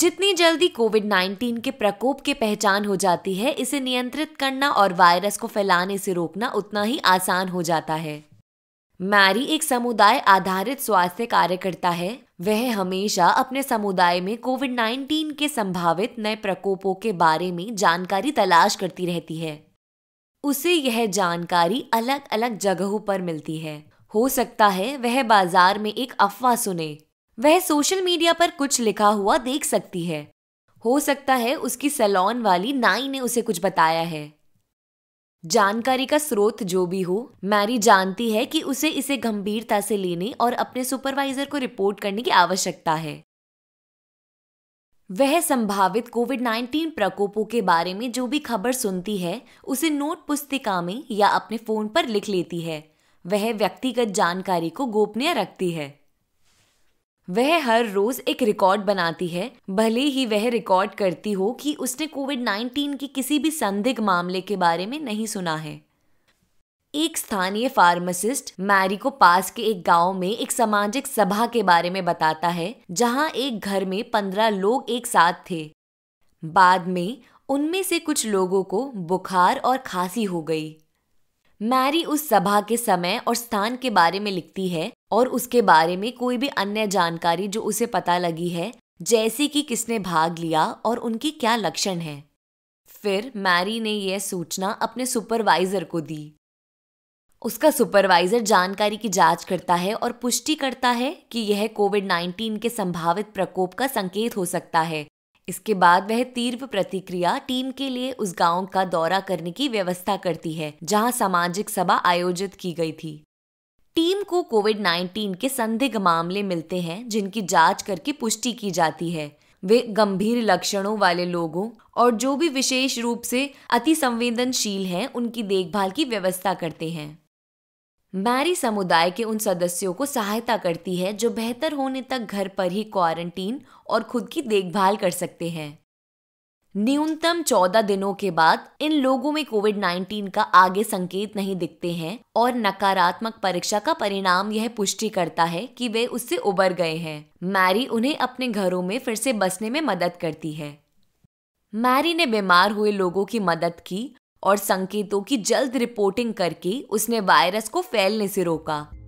जितनी जल्दी कोविड 19 के प्रकोप की पहचान हो जाती है इसे नियंत्रित करना और वायरस को फैलाने से रोकना उतना ही आसान हो जाता है मैरी एक समुदाय आधारित स्वास्थ्य कार्यकर्ता है वह हमेशा अपने समुदाय में कोविड 19 के संभावित नए प्रकोपों के बारे में जानकारी तलाश करती रहती है उसे यह जानकारी अलग अलग जगहों पर मिलती है हो सकता है वह बाजार में एक अफवाह सुने वह सोशल मीडिया पर कुछ लिखा हुआ देख सकती है हो सकता है उसकी सैलॉन वाली नाई ने उसे कुछ बताया है जानकारी का स्रोत जो भी हो मैरी जानती है कि उसे इसे गंभीरता से लेने और अपने सुपरवाइजर को रिपोर्ट करने की आवश्यकता है वह संभावित कोविड 19 प्रकोपों के बारे में जो भी खबर सुनती है उसे नोट पुस्तिका में या अपने फोन पर लिख लेती है वह व्यक्तिगत जानकारी को गोपनीय रखती है वह हर रोज एक रिकॉर्ड बनाती है भले ही वह रिकॉर्ड करती हो कि उसने कोविड 19 के किसी भी संदिग्ध मामले के बारे में नहीं सुना है एक स्थानीय फार्मासिस्ट मैरी को पास के एक गांव में एक सामाजिक सभा के बारे में बताता है जहां एक घर में पंद्रह लोग एक साथ थे बाद में उनमें से कुछ लोगों को बुखार और खांसी हो गई मैरी उस सभा के समय और स्थान के बारे में लिखती है और उसके बारे में कोई भी अन्य जानकारी जो उसे पता लगी है जैसे कि किसने भाग लिया और उनके क्या लक्षण हैं फिर मैरी ने यह सूचना अपने सुपरवाइजर को दी उसका सुपरवाइजर जानकारी की जांच करता है और पुष्टि करता है कि यह कोविड 19 के संभावित प्रकोप का संकेत हो सकता है इसके बाद वह तीव्र प्रतिक्रिया टीम के लिए उस गांव का दौरा करने की व्यवस्था करती है जहां सामाजिक सभा आयोजित की गई थी टीम को कोविड 19 के संदिग्ध मामले मिलते हैं जिनकी जांच करके पुष्टि की जाती है वे गंभीर लक्षणों वाले लोगों और जो भी विशेष रूप से अति संवेदनशील हैं उनकी देखभाल की व्यवस्था करते हैं मैरी समुदाय के उन सदस्यों को सहायता करती है जो बेहतर होने तक घर पर ही क्वारंटीन और खुद की देखभाल कर सकते हैं न्यूनतम चौदह दिनों के बाद इन लोगों में कोविड 19 का आगे संकेत नहीं दिखते हैं और नकारात्मक परीक्षा का परिणाम यह पुष्टि करता है कि वे उससे उबर गए हैं मैरी उन्हें अपने घरों में फिर से बसने में मदद करती है मैरी ने बीमार हुए लोगों की मदद की और संकेतों की जल्द रिपोर्टिंग करके उसने वायरस को फैलने से रोका